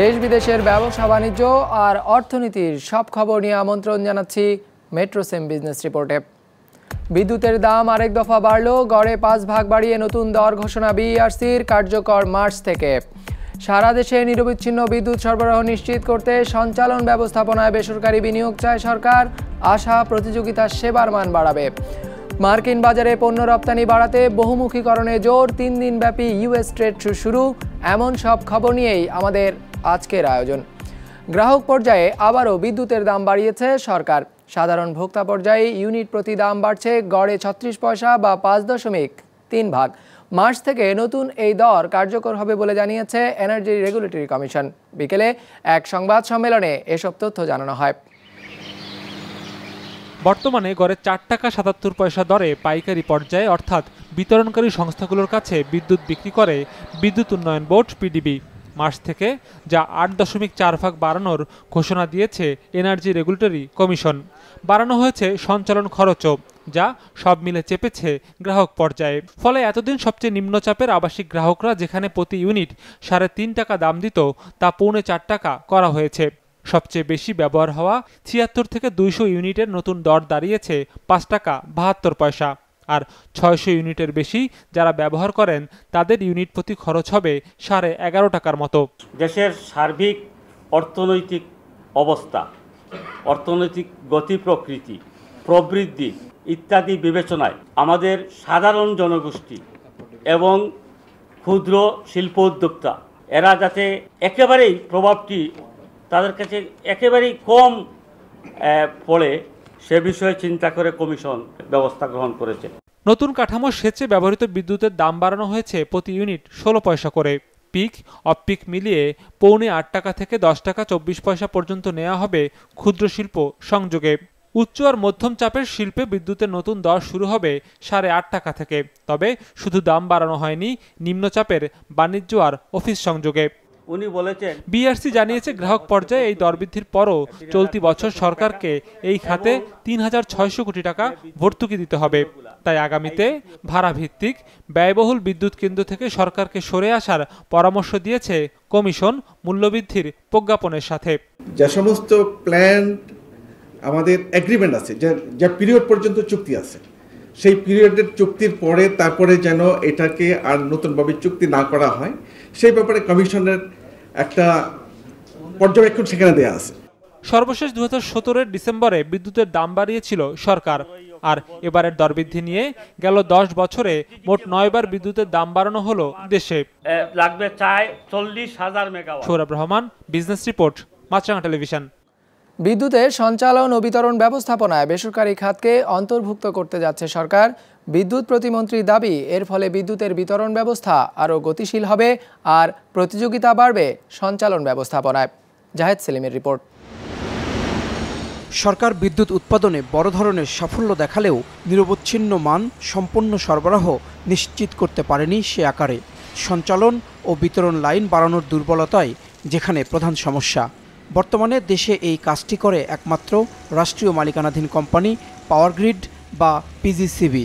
দেশ বিদেশের ব্যবসা বাণিজ্য আর অর্থনীতির সব খবর নিয়ে আমন্ত্রণ জানাচ্ছি মেট্রো সেম বিজনেস রিপোর্টে বিদ্যুতের দাম আরেক দফা বাড়ল গড়ে পাঁচ ভাগ বাড়িয়ে নতুন দর ঘোষণা বিআরসির কার্যকর মার্চ থেকে সারা দেশে নিরবিচ্ছিন্ন বিদ্যুৎ সরবরাহ নিশ্চিত করতে সঞ্চালন ব্যবস্থাপনায় বেসরকারি বিনিয়োগ চায় সরকার আশা প্রতিযোগিতা সেবার মান বাড়াবে মার্কিন বাজারে পণ্য রপ্তানি বাড়াতে বহুমুখীকরণে জোর তিন দিনব্যাপী ইউএস ট্রেড শুরু এমন সব খবর নিয়েই আমাদের আজকের আয়োজন গ্রাহক পর্যায়ে আবারও বিদ্যুতের দাম বাড়িয়েছে সরকার সাধারণ ভোক্তা পর্যায়ে ইউনিট প্রতি দাম বাড়ছে গড়ে ছত্রিশ পয়সা বা পাঁচ দশমিক তিন ভাগ মার্চ থেকে নতুন এই দর কার্যকর হবে বলে জানিয়েছে এনার্জি রেগুলেটরি কমিশন বিকেলে এক সংবাদ সম্মেলনে এসব তথ্য জানানো হয় বর্তমানে গড়ে চার টাকা সাতাত্তর পয়সা দরে পাইকারি পর্যায়ে অর্থাৎ বিতরণকারী সংস্থাগুলোর কাছে বিদ্যুৎ বিক্রি করে বিদ্যুৎ উন্নয়ন বোর্ড পিডিবি মার্চ থেকে যা আট দশমিক চার ভাগ বাড়ানোর ঘোষণা দিয়েছে এনার্জি রেগুলেটরি কমিশন বাড়ানো হয়েছে সঞ্চালন খরচও যা সব মিলে চেপেছে গ্রাহক পর্যায়ে ফলে এতদিন সবচেয়ে নিম্নচাপের আবাসিক গ্রাহকরা যেখানে প্রতি ইউনিট সাড়ে তিন টাকা দাম দিত তা পৌনে চার টাকা করা হয়েছে সবচেয়ে বেশি ব্যবহার হওয়া ছিয়াত্তর থেকে দুইশো ইউনিটের নতুন দর দাঁড়িয়েছে পাঁচ টাকা বাহাত্তর পয়সা আর ছয়শো ইউনিটের বেশি যারা ব্যবহার করেন তাদের ইউনিট প্রতি খরচ হবে সাড়ে এগারো টাকার মতো দেশের সার্বিক অর্থনৈতিক অবস্থা অর্থনৈতিক গতি প্রকৃতি প্রবৃদ্ধি ইত্যাদি বিবেচনায় আমাদের সাধারণ জনগোষ্ঠী এবং ক্ষুদ্র শিল্প উদ্যোক্তা এরা যাতে একেবারেই প্রভাবটি তাদের কাছে একেবারেই কম পড়ে সে বিষয়ে চিন্তা করে কমিশন ব্যবস্থা গ্রহণ করেছে নতুন সেচে ব্যবহৃত বিদ্যুতের দাম বাড়ানো হয়েছে প্রতি ইউনিট ষোলো পয়সা করে পিক অফ পিক মিলিয়ে পৌনে আট টাকা থেকে দশ টাকা চব্বিশ পয়সা পর্যন্ত নেওয়া হবে ক্ষুদ্র শিল্প সংযোগে উচ্চ আর মধ্যম চাপের শিল্পে বিদ্যুতের নতুন দর শুরু হবে সাড়ে আট টাকা থেকে তবে শুধু দাম বাড়ানো হয়নি নিম্নচাপের বাণিজ্য আর অফিস সংযোগে উনি বলেছেন বিআরসি জানিয়েছে গ্রাহক পর্যায়ে এই দরবৃদ্ধির পরও চলতি বছর সরকারকে এই খাতে তিন হাজার ছয়শো কোটি টাকা ভর্তুকি দিতে হবে তাই আগামীতে ভাড়াভিত্তিক ব্যয়বহুল বিদ্যুৎ কেন্দ্র থেকে সরকারকে সরে আসার পরামর্শ দিয়েছে কমিশন মূল্যবৃদ্ধির প্রজ্ঞাপনের সাথে যে সমস্ত প্ল্যান্ট আমাদের অ্যাগ্রিমেন্ট আছে যা পিরিয়ড পর্যন্ত চুক্তি আছে সেই পিরিয়ডের চুক্তির পরে তারপরে যেন এটাকে আর নতুনভাবে চুক্তি না করা হয় সেই ব্যাপারে কমিশনের একটা পর্যবেক্ষণ সেখানে দেওয়া আছে সর্বশেষ দু হাজার ডিসেম্বরে বিদ্যুতের দাম বাড়িয়েছিল সরকার আর এবারের দরবৃদ্ধি নিয়ে গেল দশ বছরে মোট নয়বার বিদ্যুতের দাম বাড়ানো হলো দেশে লাগবে চায় চল্লিশ হাজার megawatt Sourav Rahman business report Maasranga television বিদ্যুতের সঞ্চালন ও বিতরণ ব্যবস্থাপনায় বেসরকারি খাতকে অন্তর্ভুক্ত করতে যাচ্ছে সরকার বিদ্যুৎ প্রতিমন্ত্রীর দাবি এর ফলে বিদ্যুতের বিতরণ ব্যবস্থা আরও গতিশীল হবে আর প্রতিযোগিতা বাড়বে সঞ্চালন ব্যবস্থাপনায় জাহেদ সেলিমের রিপোর্ট সরকার বিদ্যুৎ উৎপাদনে বড় ধরনের সাফল্য দেখালেও নিরবচ্ছিন্ন মান সম্পন্ন সরবরাহ নিশ্চিত করতে পারেনি সে আকারে সঞ্চালন ও বিতরণ লাইন বাড়ানোর দুর্বলতায় যেখানে প্রধান সমস্যা বর্তমানে দেশে এই কাজটি করে একমাত্র রাষ্ট্রীয় মালিকানাধীন কোম্পানি পাওয়ার গ্রিড বা পিজিসিবি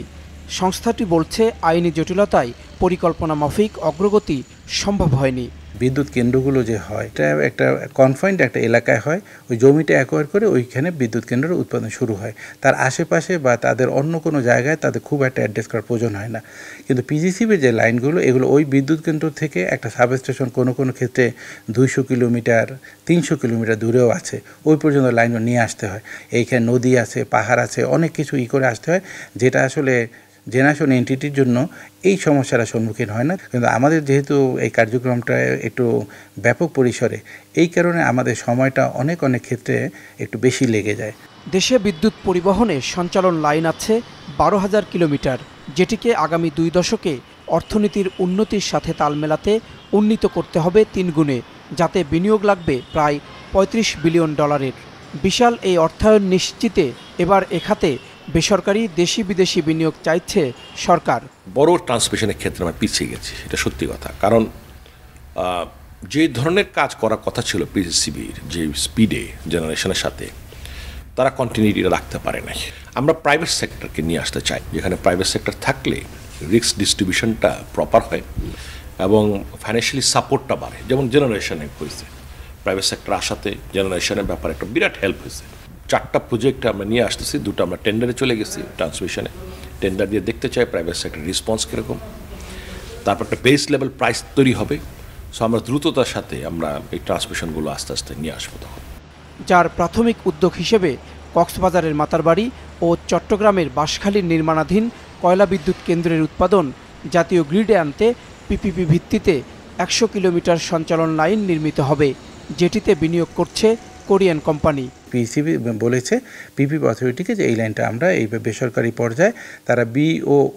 সংস্থাটি বলছে আইনি জটিলতায় পরিকল্পনা মাফিক অগ্রগতি সম্ভব হয়নি বিদ্যুৎ কেন্দ্রগুলো যে হয় এটা একটা কনফাইন্ড একটা এলাকায় হয় ওই জমিটা অ্যাকোয়ার করে ওইখানে বিদ্যুৎ কেন্দ্রের উৎপাদন শুরু হয় তার আশেপাশে বা তাদের অন্য কোনো জায়গায় তাদের খুব একটা অ্যাড্রেস করার প্রয়োজন হয় না কিন্তু পিজিসিবির যে লাইনগুলো এগুলো ওই বিদ্যুৎ কেন্দ্র থেকে একটা স্টেশন কোনো কোনো ক্ষেত্রে দুইশো কিলোমিটার তিনশো কিলোমিটার দূরেও আছে ওই পর্যন্ত লাইনও নিয়ে আসতে হয় এইখানে নদী আছে পাহাড় আছে অনেক কিছু ই করে আসতে হয় যেটা আসলে জেনারেশন এন্টিটির জন্য এই সমস্যাটা সম্মুখীন হয় না কিন্তু আমাদের যেহেতু এই কার্যক্রমটা একটু ব্যাপক পরিসরে এই কারণে আমাদের সময়টা অনেক অনেক ক্ষেত্রে একটু বেশি লেগে যায় দেশে বিদ্যুৎ পরিবহনের সঞ্চালন লাইন আছে বারো হাজার কিলোমিটার যেটিকে আগামী দুই দশকে অর্থনীতির উন্নতির সাথে তাল মেলাতে উন্নীত করতে হবে তিন গুণে যাতে বিনিয়োগ লাগবে প্রায় ৩৫ বিলিয়ন ডলারের বিশাল এই অর্থায়ন নিশ্চিতে এবার এখাতে বেসরকারি দেশি বিদেশি বিনিয়োগ চাইছে সরকার বড় ট্রান্সমিশনের ক্ষেত্রে আমরা পিছিয়ে গেছি এটা সত্যি কথা কারণ যে ধরনের কাজ করার কথা ছিল পিসিসিবির যে স্পিডে জেনারেশনের সাথে তারা কন্টিনিউটি রাখতে পারে না আমরা প্রাইভেট সেক্টরকে নিয়ে আসতে চাই যেখানে প্রাইভেট সেক্টর থাকলে রিস্ক ডিস্ট্রিবিউশনটা প্রপার হয় এবং ফাইন্যান্সিয়ালি সাপোর্টটা বাড়ে যেমন জেনারেশনে হয়েছে প্রাইভেট সেক্টর আসাতে জেনারেশনের ব্যাপারে একটা বিরাট হেল্প হয়েছে চারটা প্রজেক্ট আমরা নিয়ে আসতেছি দুটো আমরা টেন্ডারে চলে গেছি ট্রান্সমিশনে টেন্ডার দিয়ে দেখতে চাই প্রাইভেট সেক্টর রেসপন্স কীরকম তারপর একটা বেস লেভেল প্রাইস তৈরি হবে সো আমরা দ্রুততার সাথে আমরা এই ট্রান্সমিশনগুলো আস্তে আস্তে নিয়ে আসবো তখন যার প্রাথমিক উদ্যোগ হিসেবে কক্সবাজারের মাতারবাড়ি ও চট্টগ্রামের বাঁশখালীর নির্মাণাধীন কয়লা বিদ্যুৎ কেন্দ্রের উৎপাদন জাতীয় গ্রিডে আনতে পিপিপি ভিত্তিতে একশো কিলোমিটার সঞ্চালন লাইন নির্মিত হবে যেটিতে বিনিয়োগ করছে কোরিয়ান কোম্পানি পিসিবি বলেছে পিপি অথরিটিকে যে এই লাইনটা আমরা এই বেসরকারি পর্যায়ে তারা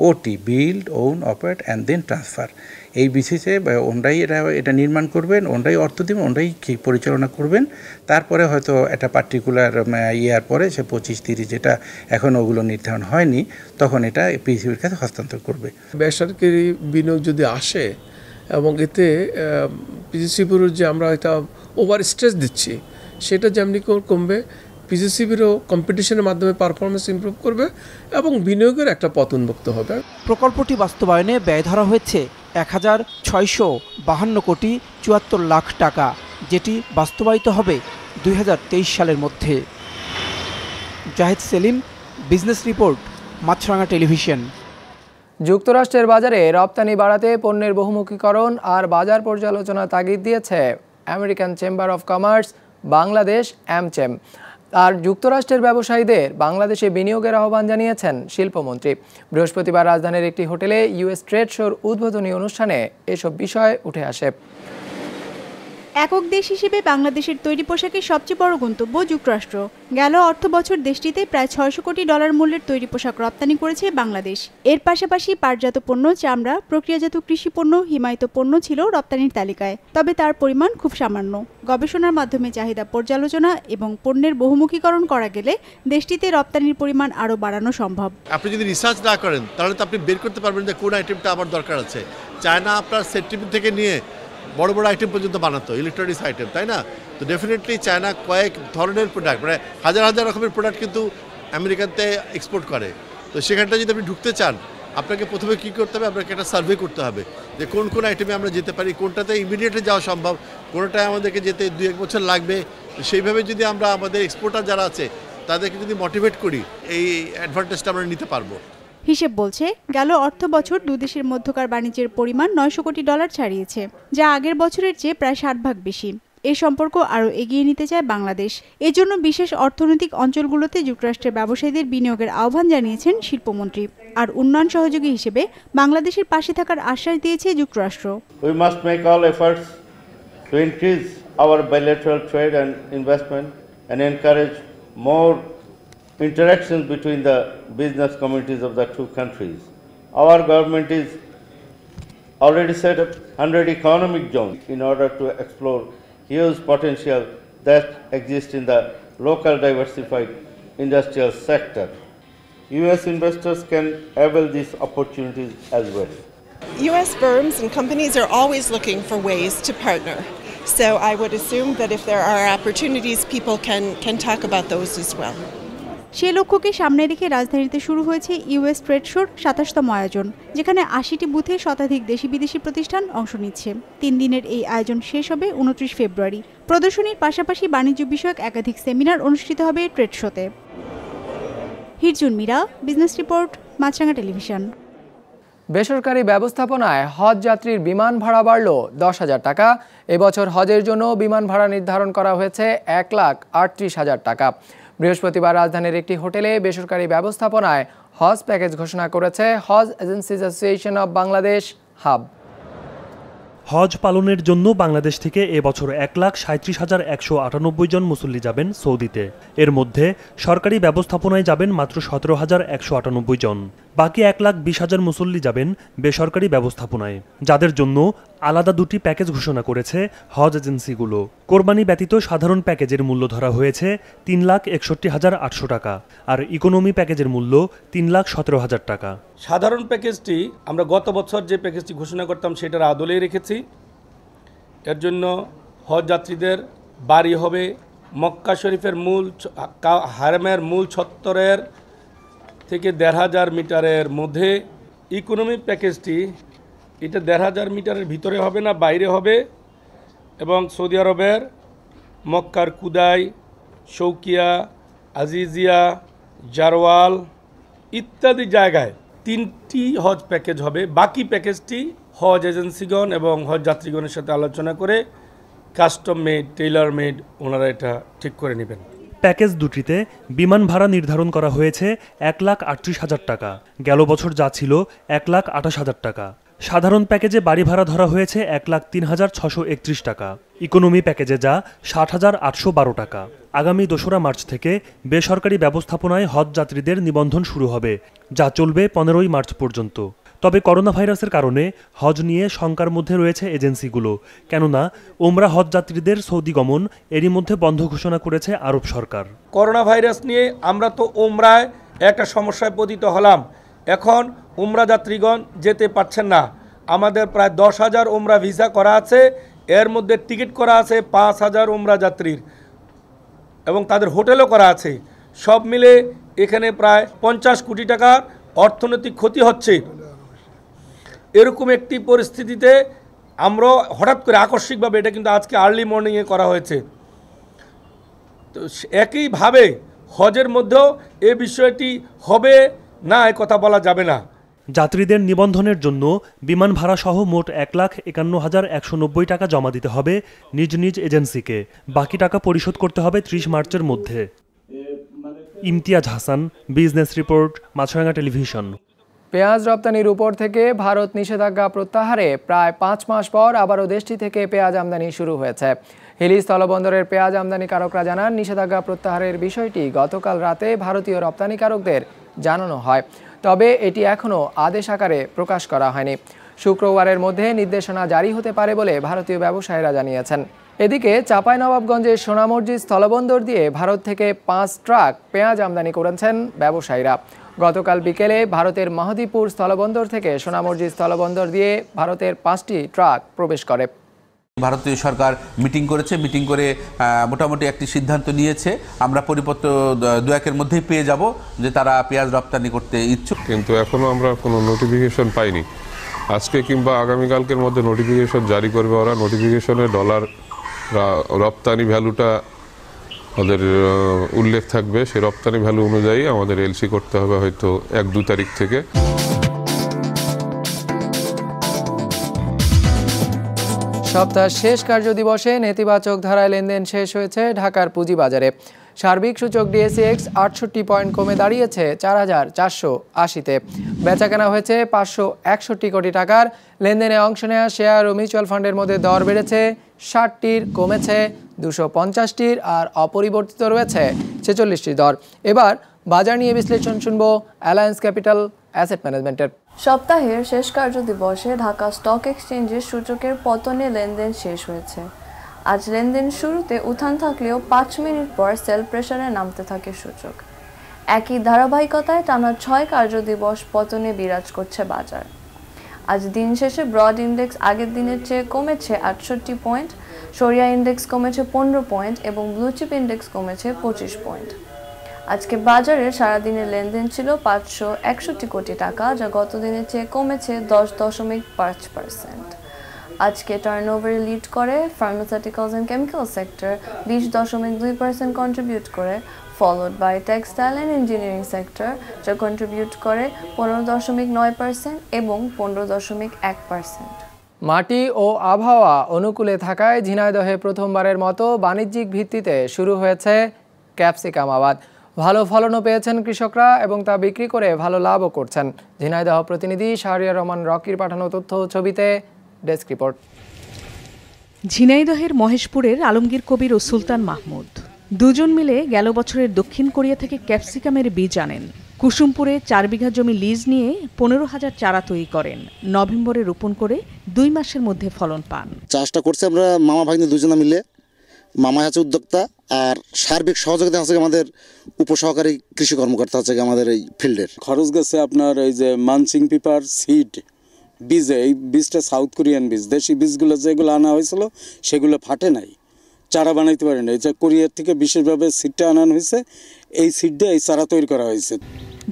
ওটি build own operate and then transfer এই বিসিসে ওনরাই এটা এটা নির্মাণ করবেন ওনরাই অর্থ দেবেন ওনরাই পরিচালনা করবেন তারপরে হয়তো একটা পার্টিকুলার ইয়ার পরে সে পঁচিশ তিরিশ যেটা এখন ওগুলো নির্ধারণ হয়নি তখন এটা পিসিবির কাছে হস্তান্তর করবে বেসরকারি বিনিয়োগ যদি আসে এবং এতে পিসিসিপুরের যে আমরা এটা ওভার স্ট্রেস দিচ্ছি সেটা যেমনি কমবে পিজিসিবিরও কম্পিটিশনের মাধ্যমে পারফরমেন্স ইম্প্রুভ করবে এবং বিনিয়োগের একটা পথ উন্মুক্ত হবে প্রকল্পটি বাস্তবায়নে ব্যয় ধরা হয়েছে এক হাজার ছয়শো বাহান্ন কোটি চুয়াত্তর লাখ টাকা যেটি বাস্তবায়িত হবে দুই সালের মধ্যে Zahid Selim business report Maasranga television যুক্তরাষ্ট্রের বাজারে রপ্তানি বাড়াতে পণ্যের বহুমুখীকরণ আর বাজার পর্যালোচনা তাগিদ দিয়েছে American chamber of commerce Bangladesh AmCham আর যুক্তরাষ্ট্রের ব্যবসায়ীদের বাংলাদেশে বিনিয়োগের আহ্বান জানিয়েছেন শিল্পমন্ত্রী বৃহস্পতিবার রাজধানীর একটি হোটেলে ইউএস ট্রেড শোর উদ্বোধনী অনুষ্ঠানে এসব বিষয় উঠে আসে একক দেশ হিসেবে বাংলাদেশের তৈরি পোশাকের সবচেয়ে বড় গন্তব্য যুক্তরাষ্ট্র গেল অর্থ বছর দেশটিতে প্রায় ছয়শো কোটি ডলার মূল্যের তৈরি পোশাক রপ্তানি করেছে বাংলাদেশ এর পাশাপাশি পাটজাত পণ্য চামড়া প্রক্রিয়াজাত কৃষি পণ্য হিমায়িত পণ্য ছিল রপ্তানির তালিকায় তবে তার পরিমাণ খুব সামান্য গবেষণার মাধ্যমে চাহিদা পর্যালোচনা এবং পণ্যের বহুমুখীকরণ করা গেলে দেশটিতে রপ্তানির পরিমাণ আরও বাড়ানো সম্ভব আপনি যদি রিসার্চ না করেন তাহলে তো আপনি বের করতে পারবেন যে কোন আইটেমটা আমার দরকার আছে চায়না আপনার সেন্টিমেন্ট থেকে নিয়ে বড় বড় আইটেম পর্যন্ত বানাতো ইলেকট্রনিক্স আইটেম তাই না তো ডেফিনেটলি চায়না কয়েক ধরনের প্রোডাক্ট মানে হাজার হাজার রকমের প্রোডাক্ট কিন্তু আমেরিকাতে এক্সপোর্ট করে তো সেখানটা যদি আপনি ঢুকতে চান আপনাকে প্রথমে কী করতে হবে আপনাকে একটা সার্ভে করতে হবে যে কোন কোন আইটেমে আমরা যেতে পারি কোনটাতে ইমিডিয়েটলি যাওয়া সম্ভব কোনোটায় আমাদেরকে যেতে দু এক বছর লাগবে সেইভাবে যদি আমরা আমাদের এক্সপোর্টার যারা আছে তাদেরকে যদি মোটিভেট করি এই অ্যাডভান্টেজটা আমরা নিতে পারবো হিসেব বলছে গেল অর্থ বছর দুদেশের মধ্যকার বাণিজ্যের পরিমাণ নয়শো কোটি ডলার ছাড়িয়েছে যা আগের বছরের চেয়ে প্রায় ষাট ভাগ বেশি এ সম্পর্ক আরও এগিয়ে নিতে চায় বাংলাদেশ এজন্য বিশেষ অর্থনৈতিক অঞ্চলগুলোতে যুক্তরাষ্ট্রের ব্যবসায়ীদের বিনিয়োগের আহ্বান জানিয়েছেন শিল্পমন্ত্রী আর উন্নয়ন সহযোগী হিসেবে বাংলাদেশের পাশে থাকার আশ্বাস দিয়েছে যুক্তরাষ্ট্র we bilateral and encourage more interactions between the business communities of the two countries. Our government is already set up 100 economic zones in order to explore huge potential that exists in the local diversified industrial sector. U.S. investors can avail these opportunities as well. U.S. firms and companies are always looking for ways to partner. So I would assume that if there are opportunities, people can, can talk about those as well. সেই লক্ষ্যকে সামনে রেখে রাজধানীতে শুরু হয়েছে US trade শোর সাতাশতম আয়োজন যেখানে আশিটি বুথে শতাধিক দেশি বিদেশি প্রতিষ্ঠান অংশ নিচ্ছে তিন দিনের এই আয়োজন শেষ হবে উনত্রিশ ফেব্রুয়ারি প্রদর্শনীর পাশাপাশি বাণিজ্য বিষয়ক একাধিক সেমিনার অনুষ্ঠিত হবে ট্রেড শোতে Hirjun Mira business report Maasranga television বেসরকারি ব্যবস্থাপনায় হজ যাত্রীর বিমান ভাড়া বাড়ল দশ হাজার টাকা এবছর হজের জন্য বিমান ভাড়া নির্ধারণ করা হয়েছে এক লাখ আটত্রিশ হাজার টাকা বৃহস্পতিবার রাজধানীর একটি হোটেলে বেসরকারি ব্যবস্থাপনায় হজ প্যাকেজ ঘোষণা করেছে হজ agencies association of Bangladesh HAAB হজ পালনের জন্য বাংলাদেশ থেকে এবছর এক লাখ সাঁত্রিশ হাজার একশো আটানব্বই জন মুসল্লি যাবেন সৌদিতে এর মধ্যে সরকারি ব্যবস্থাপনায় যাবেন মাত্র সতেরো হাজার একশো আটানব্বই জন বাকি এক লাখ বিশ হাজার মুসল্লি যাবেন বেসরকারি ব্যবস্থাপনায় যাদের জন্য আলাদা দুটি প্যাকেজ ঘোষণা করেছে হজ এজেন্সিগুলো কোরবানি ব্যতীত সাধারণ প্যাকেজের মূল্য ধরা হয়েছে তিন লাখ একষট্টি হাজার আটশো টাকা আর ইকোনমি প্যাকেজের মূল্য তিন লাখ সতেরো হাজার টাকা সাধারণ প্যাকেজটি আমরা গত বছর যে প্যাকেজটি ঘোষণা করতাম সেটার আদলেই রেখেছি এর জন্য হজ যাত্রীদের বাড়ি হবে মক্কা শরীফের মূল হারমের মূল ছত্তরের থেকে দেড় হাজার মিটারের মধ্যে ইকোনমি প্যাকেজটি এটা দেড় হাজার মিটারের ভিতরে হবে না বাইরে হবে এবং সৌদি আরবের মক্কার কুদাই শৌকিয়া আজিজিয়া জারওয়াল ইত্যাদি জায়গায় তিনটি হজ প্যাকেজ হবে বাকি প্যাকেজটি হজ এজেন্সিগণ এবং হজ যাত্রীগণের সাথে আলোচনা করে কাস্টম মেড টেইলার মেড ওনারা এটা ঠিক করে নেবেন প্যাকেজ দুটিতে বিমান ভাড়া নির্ধারণ করা হয়েছে এক লাখ আটত্রিশ হাজার টাকা গেল বছর যা ছিল এক লাখ আঠাশ হাজার টাকা সাধারণ প্যাকেজে বাড়ি ভাড়া ধরা হয়েছে এক লাখ তিন হাজার ছশো একত্রিশ টাকা ইকোনমি প্যাকেজে যা ষাট হাজার আটশো বারো টাকা আগামী দোসরা মার্চ থেকে বেসরকারি ব্যবস্থাপনায় হজ যাত্রীদের নিবন্ধন শুরু হবে যা চলবে পনেরোই মার্চ পর্যন্ত তবে করোনা ভাইরাসের কারণে হজ নিয়ে শঙ্কার মধ্যে রয়েছে এজেন্সিগুলো কেননা ওমরা হজ যাত্রীদের সৌদি গমন এরই মধ্যে বন্ধ ঘোষণা করেছে আরব সরকার করোনা ভাইরাস নিয়ে আমরা তো ওমরায় একটা সমস্যায় পতিত হলাম এখন উমরা যাত্রীগণ যেতে পারছেন না আমাদের প্রায় দশ হাজার ওমরা ভিসা করা আছে এর মধ্যে টিকিট করা আছে পাঁচ হাজার ওমরা যাত্রীর এবং তাদের হোটেলও করা আছে সব মিলে এখানে প্রায় পঞ্চাশ কোটি টাকা অর্থনৈতিক ক্ষতি হচ্ছে এরকম একটি পরিস্থিতিতে আমরা হঠাৎ করে আকস্মিকভাবে এটা কিন্তু আজকে আর্লি মর্নিংয়ে করা হয়েছে তো একইভাবে হজের মধ্যেও এ বিষয়টি হবে না এ কথা বলা যাবে না যাত্রীদের নিবন্ধনের জন্য বিমান ভাড়াসহ মোট এক লাখ একান্ন হাজার একশো নব্বই টাকা জমা দিতে হবে নিজ নিজ এজেন্সিকে বাকি টাকা পরিশোধ করতে হবে ত্রিশ মার্চের মধ্যে Imtiaz Hasan business report Maasranga television পেঁয়াজ রপ্তানির উপর থেকে ভারত নিষেধাজ্ঞা প্রত্যাহারে প্রায় পাঁচ মাস পর আবারও দেশটি থেকে পেঁয়াজ আমদানি শুরু হয়েছে হিলি স্থলবন্দরের পেঁয়াজ আমদানিকারকরা জানান নিষেধাজ্ঞা প্রত্যাহারের বিষয়টি গতকাল রাতে ভারতীয় রপ্তানিকারকদের জানানো হয় তবে এটি এখনও আদেশ আকারে প্রকাশ করা হয়নি শুক্রবারের মধ্যে নির্দেশনা জারি হতে পারে বলে ভারতীয় ব্যবসায়ীরা জানিয়েছেন এদিকে চাঁপাইনবাবগঞ্জের সোনামর্জি স্থলবন্দর দিয়ে ভারত থেকে পাঁচ ট্রাক পেঁয়াজ আমদানি করেছেন ব্যবসায়ীরা গতকাল বিকেলে ভারতের মাহদীপুর স্থলবন্দর থেকে সোনামর্জি স্থলবন্দর দিয়ে ভারতের পাঁচটি ট্রাক প্রবেশ করে ভারতীয় সরকার মিটিং করেছে মিটিং করে মোটামুটি একটি সিদ্ধান্ত নিয়েছে আমরা পরিপত্র দু একের মধ্যেই পেয়ে যাব যে তারা পেঁয়াজ রপ্তানি করতে ইচ্ছুক কিন্তু এখনও আমরা কোনো নোটিফিকেশন পাইনি আজকে কিংবা আগামীকালকের মধ্যে নোটিফিকেশন জারি করবে ওরা নোটিফিকেশনে ডলার রপ্তানি ভ্যালুটা ওদের উল্লেখ থাকবে সেই রপ্তানি ভ্যালু অনুযায়ী আমাদের এলসি করতে হবে হয়তো এক দু তারিখ থেকে সপ্তাহ শেষ কার্য দিবসে নেতিবাচক ধারায় লেনদেন শেষ হয়েছে ঢাকার পুঁজিবাজারে সার্বিক সূচক ডিএসিএক্স আটষট্টি পয়েন্ট কমে দাঁড়িয়েছে চার হাজার চারশো আশিতে বেচাকেনা হয়েছে পাঁচশো একষট্টি কোটি টাকার লেনদেনে অংশ নেওয়া শেয়ার ও মিউচুয়াল ফান্ডের মধ্যে দর বেড়েছে ষাটটির কমেছে দুশো পঞ্চাশটির আর অপরিবর্তিত রয়েছে ছেচল্লিশটি দর এবার বাজার নিয়ে বিশ্লেষণ শুনব অ্যালায়েন্স ক্যাপিটাল অ্যাসেট ম্যানেজমেন্টের সপ্তাহের শেষ কার্য দিবসে ঢাকা স্টক এক্সচেঞ্জের সূচকের পতনে লেনদেন শেষ হয়েছে আজ লেনদেন শুরুতে উত্থান থাকলেও পাঁচ মিনিট পর সেল প্রেশারে নামতে থাকে সূচক একই ধারাবাহিকতায় টানা ছয় কার্য দিবস পতনে বিরাজ করছে বাজার আজ দিন শেষে ব্রড ইন্ডেক্স আগের দিনের চেয়ে কমেছে আটষট্টি পয়েন্ট সরিয়া ইন্ডেক্স কমেছে পনেরো পয়েন্ট এবং ব্লুচিপ ইন্ডেক্স কমেছে পঁচিশ পয়েন্ট আজকে বাজারে সারাদিনের লেনদেন ছিল পাঁচশো একষট্টি কোটি টাকা যা গত দিনের চেয়ে কমেছে দশ দশমিক পাঁচ পার্সেন্ট আজকে টার্নওভারে লিড করে ফার্মাসিউটিক্যালস অ্যান্ড কেমিক্যাল সেক্টর বিশ দশমিক দুই পার্সেন্ট কন্ট্রিবিউট করে followed by textile and engineering sector যা কন্ট্রিবিউট করে পনেরো দশমিক নয় পার্সেন্ট এবং পনেরো দশমিক এক পার্সেন্ট মাটি ও আবহাওয়া অনুকূলে থাকায় ঝিনাইদহে প্রথমবারের মতো বাণিজ্যিক ভিত্তিতে শুরু হয়েছে ক্যাপসিকাম আবাদ ভালো ফলনও পেয়েছেন কৃষকরা এবং তা বিক্রি করে ভালো লাভও করছেন ঝিনাইদহ প্রতিনিধি শাহরিয়া রহমান রকির পাঠানো তথ্য ছবিতে ডেস্ক রিপোর্ট ঝিনাইদহের মহেশপুরের আলমগীর কবির ও সুলতান মাহমুদ দুজন মিলে গেল বছরের দক্ষিণ কোরিয়া থেকে ক্যাপসিকামের বীজ আনেন কুসুমপুরে চার বিঘা জমি লিজ নিয়ে পনেরো হাজার চারা তৈরি করেন নভেম্বরে রোপণ করে দুই মাসের মধ্যে ফলন পান চাষটা করছে আমরা মামা ভাগ্নে দুজনে মিলে মামাই আছে উদ্যোক্তা আর সার্বিক সহযোগিতা হচ্ছে আমাদের উপসহকারী কৃষি কর্মকর্তা হচ্ছে আমাদের এই ফিল্ডের খরচ গেছে আপনার এই যে মানসিং পিপার সিড বীজ এই বীজটা সাউথ কোরিয়ান বীজ দেশি বীজগুলো যেগুলো আনা হয়েছিল সেগুলো ফাটে নাই চারা বানাইতে পারেন যে কোরিয়ার থেকে বিশেষভাবে সিটটা আনানো হয়েছে এই সিট দিয়ে এই চারা তৈরি করা হয়েছে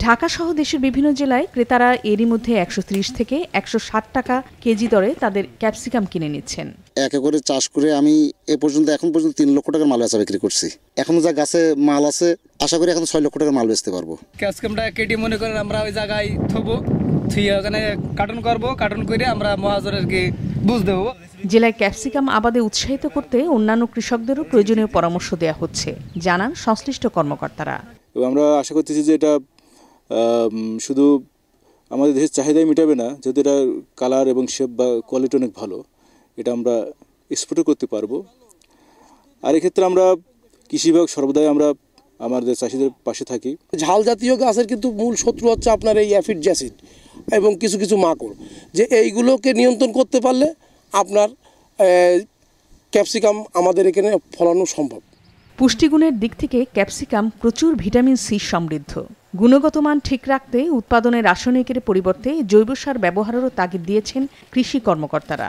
ঢাকা সহ দেশের বিভিন্ন জেলায় ক্রেতারা এরই মধ্যে একশো থেকে একশো টাকা কেজি দরে তাদের ক্যাপসিকাম কিনে নিচ্ছেন এক একরে চাষ করে আমি এ পর্যন্ত এখন পর্যন্ত তিন লক্ষ টাকার মাল বেচা বিক্রি করছি এখনও যা গাছে মাল আছে আশা করি এখন ছয় লক্ষ টাকার মাল বেচতে পারবো ক্যাপসিকামটা কেটে মনে করেন আমরা ওই জায়গায় থবো থুয়ে ওখানে কার্টন করবো কার্টন করে আমরা মহাজনের কি বুঝ দেবো জেলায় ক্যাপসিকাম আবাদে উৎসাহিত করতে অন্যান্য কৃষকদেরও প্রয়োজনীয় পরামর্শ দেওয়া হচ্ছে জানান সংশ্লিষ্ট কর্মকর্তারা আমরা আশা করতেছি যে এটা শুধু আমাদের দেশের চাহিদাই মেটাবে না যেহেতু এটা কালার এবং শেপ বা কোয়ালিটি অনেক ভালো এটা আমরা এক্সপোর্টও করতে পারবো আর এক্ষেত্রে আমরা কৃষি বিভাগ সর্বদাই আমরা আমাদের চাষিদের পাশে থাকি ঝাল জাতীয় গাছের কিন্তু মূল শত্রু হচ্ছে আপনার এই অ্যাফিড জ্যাসিড এবং কিছু কিছু মাকড় যে এইগুলোকে নিয়ন্ত্রণ করতে পারলে আপনার ক্যাপসিকাম আমাদের এখানে ফলানো সম্ভব পুষ্টিগুণের দিক থেকে ক্যাপসিকাম প্রচুর ভিটামিন সি সমৃদ্ধ গুণগত মান ঠিক রাখতে উৎপাদনের রাসায়নিকের পরিবর্তে জৈব সার ব্যবহারেরও তাগিদ দিয়েছেন কৃষি কর্মকর্তারা